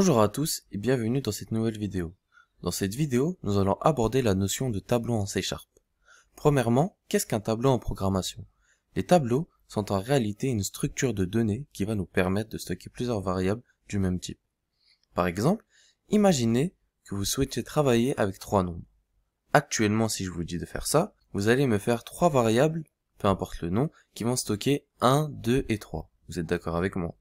Bonjour à tous et bienvenue dans cette nouvelle vidéo. Dans cette vidéo, nous allons aborder la notion de tableau en C Sharp. Premièrement, qu'est-ce qu'un tableau en programmation Les tableaux sont en réalité une structure de données qui va nous permettre de stocker plusieurs variables du même type. Par exemple, imaginez que vous souhaitez travailler avec trois nombres. Actuellement, si je vous dis de faire ça, vous allez me faire trois variables, peu importe le nom, qui vont stocker 1, 2 et 3. Vous êtes d'accord avec moi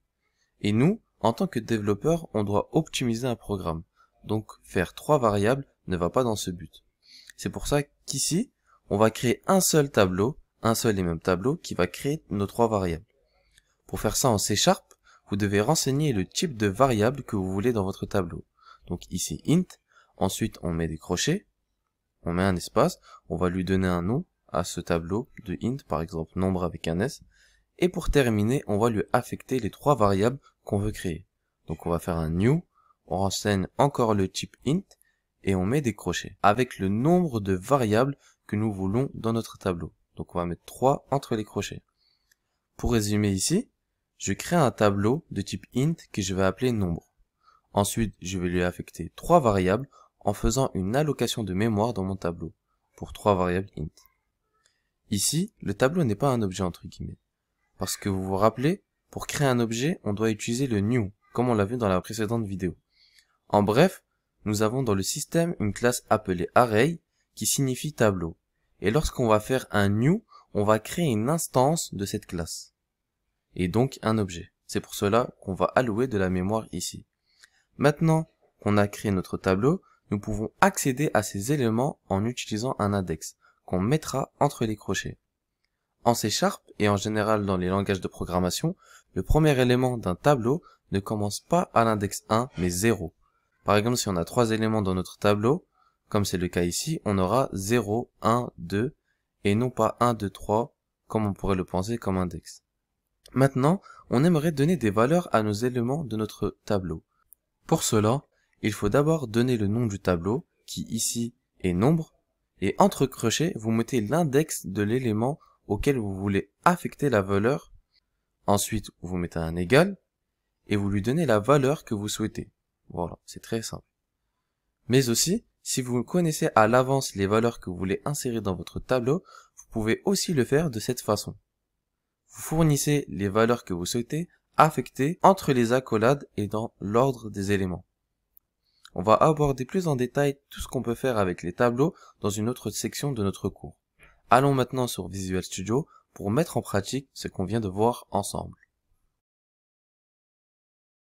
Et nous, en tant que développeur, on doit optimiser un programme. Donc faire trois variables ne va pas dans ce but. C'est pour ça qu'ici, on va créer un seul tableau, un seul et même tableau qui va créer nos trois variables. Pour faire ça en C Sharp, vous devez renseigner le type de variable que vous voulez dans votre tableau. Donc ici int, ensuite on met des crochets, on met un espace, on va lui donner un nom à ce tableau de int, par exemple nombre avec un s, et pour terminer, on va lui affecter les trois variables qu'on veut créer. Donc on va faire un new, on renseigne encore le type int et on met des crochets avec le nombre de variables que nous voulons dans notre tableau. Donc on va mettre 3 entre les crochets. Pour résumer ici, je crée un tableau de type int que je vais appeler nombre. Ensuite, je vais lui affecter trois variables en faisant une allocation de mémoire dans mon tableau pour trois variables int. Ici, le tableau n'est pas un objet entre guillemets. Parce que vous vous rappelez, pour créer un objet, on doit utiliser le new, comme on l'a vu dans la précédente vidéo. En bref, nous avons dans le système une classe appelée array, qui signifie tableau. Et lorsqu'on va faire un new, on va créer une instance de cette classe. Et donc un objet. C'est pour cela qu'on va allouer de la mémoire ici. Maintenant qu'on a créé notre tableau, nous pouvons accéder à ces éléments en utilisant un index qu'on mettra entre les crochets. En C Sharp, et en général dans les langages de programmation, le premier élément d'un tableau ne commence pas à l'index 1, mais 0. Par exemple, si on a trois éléments dans notre tableau, comme c'est le cas ici, on aura 0, 1, 2, et non pas 1, 2, 3, comme on pourrait le penser comme index. Maintenant, on aimerait donner des valeurs à nos éléments de notre tableau. Pour cela, il faut d'abord donner le nom du tableau, qui ici est nombre, et entre crochets, vous mettez l'index de l'élément auquel vous voulez affecter la valeur. Ensuite, vous mettez un égal et vous lui donnez la valeur que vous souhaitez. Voilà, c'est très simple. Mais aussi, si vous connaissez à l'avance les valeurs que vous voulez insérer dans votre tableau, vous pouvez aussi le faire de cette façon. Vous fournissez les valeurs que vous souhaitez affecter entre les accolades et dans l'ordre des éléments. On va aborder plus en détail tout ce qu'on peut faire avec les tableaux dans une autre section de notre cours. Allons maintenant sur Visual Studio pour mettre en pratique ce qu'on vient de voir ensemble.